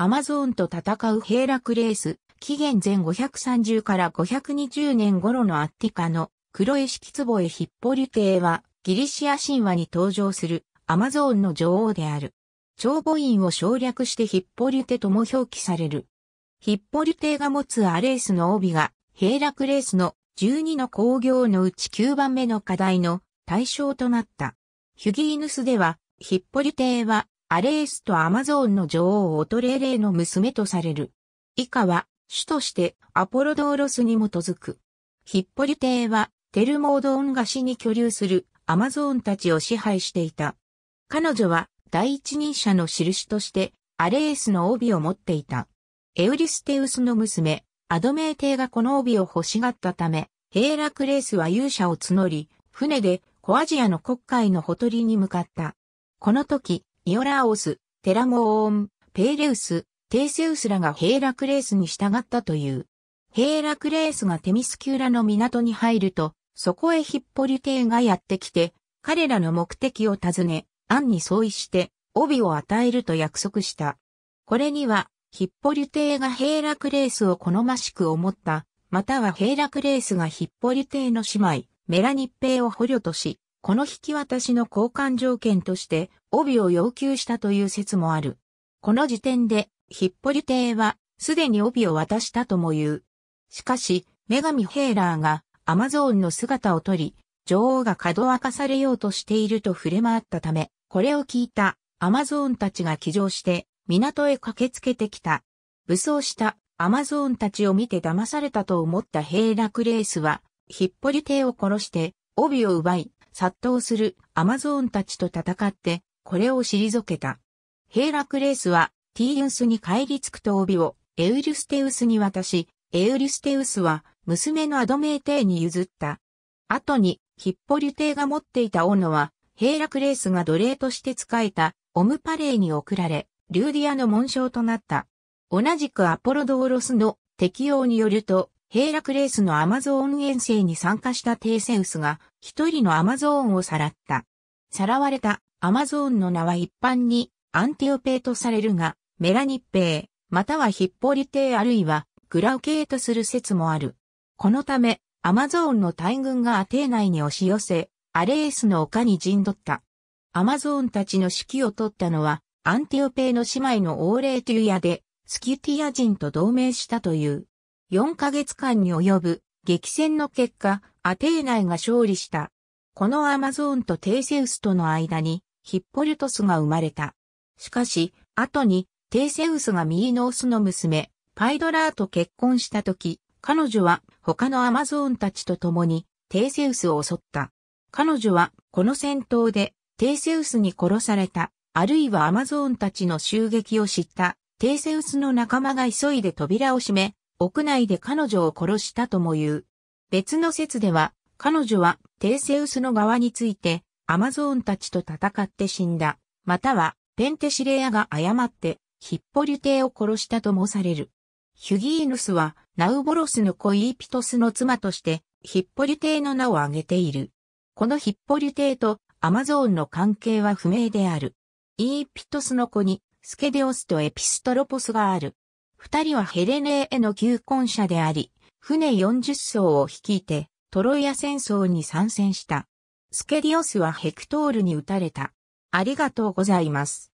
アマゾーンと戦うラ・クレース、紀元前530から520年頃のアッティカの黒絵式壺へヒッポリュテーはギリシア神話に登場するアマゾーンの女王である。長母院を省略してヒッポリュテとも表記される。ヒッポリュテが持つアレースの帯が、平クレースの12の工業のうち9番目の課題の対象となった。ヒュギーヌスでは、ヒッポリュテはアレースとアマゾーンの女王オトレレーの娘とされる。以下は、主としてアポロドーロスに基づく。ヒッポリ帝は、テルモードン菓子に居留するアマゾーンたちを支配していた。彼女は、第一人者の印として、アレースの帯を持っていた。エウリステウスの娘、アドメー帝がこの帯を欲しがったため、ヘーラクレースは勇者を募り、船でコアジアの国会のほとりに向かった。この時、イオラオス、テラモーン、ペーレウス、テーセウスらがヘイラクレースに従ったという。ヘイラクレースがテミスキューラの港に入ると、そこへヒッポリテイがやってきて、彼らの目的を尋ね、案に相違して、帯を与えると約束した。これには、ヒッポリテイがヘイラクレースを好ましく思った、またはヘイラクレースがヒッポリテイの姉妹、メラニッペイを捕虜とし、この引き渡しの交換条件として帯を要求したという説もある。この時点でヒッポリ帝はすでに帯を渡したとも言う。しかし、女神ヘーラーがアマゾーンの姿を取り、女王が門開かされようとしていると触れ回ったため、これを聞いたアマゾーンたちが騎乗して港へ駆けつけてきた。武装したアマゾーンたちを見て騙されたと思ったヘーラクレースはヒッポリ帝を殺して帯を奪い、殺到するアマゾーンたちと戦って、これを退けた。ヘーラクレースはティーウスに帰り着くと帯をエウリステウスに渡し、エウリステウスは娘のアドメーテーに譲った。後にヒッポリュテーが持っていた斧は、ヘーラクレースが奴隷として仕えたオムパレイに送られ、リューディアの紋章となった。同じくアポロドーロスの適用によると、ラ楽レースのアマゾーン遠征に参加したテイセウスが一人のアマゾーンをさらった。さらわれたアマゾーンの名は一般にアンティオペイとされるが、メラニッペイ、またはヒッポリテイあるいはグラウケイとする説もある。このため、アマゾーンの大軍がアテー内に押し寄せ、アレースの丘に陣取った。アマゾーンたちの指揮を取ったのは、アンティオペイの姉妹のオーレーティュヤで、スキュティア人と同盟したという。4ヶ月間に及ぶ激戦の結果、アテーナイが勝利した。このアマゾーンとテイセウスとの間にヒッポリュトスが生まれた。しかし、後にテイセウスがミーノースの娘、パイドラーと結婚した時、彼女は他のアマゾーンたちと共にテイセウスを襲った。彼女はこの戦闘でテイセウスに殺された、あるいはアマゾーンたちの襲撃を知ったテイセウスの仲間が急いで扉を閉め、屋内で彼女を殺したとも言う。別の説では、彼女はテーセウスの側について、アマゾーンたちと戦って死んだ、または、ペンテシレアが誤って、ヒッポリュテを殺したともされる。ヒュギーヌスは、ナウボロスの子イーピトスの妻として、ヒッポリュテの名を挙げている。このヒッポリュテとアマゾーンの関係は不明である。イーピトスの子に、スケデオスとエピストロポスがある。二人はヘレネーへの求婚者であり、船40艘を率いて、トロイア戦争に参戦した。スケリオスはヘクトールに撃たれた。ありがとうございます。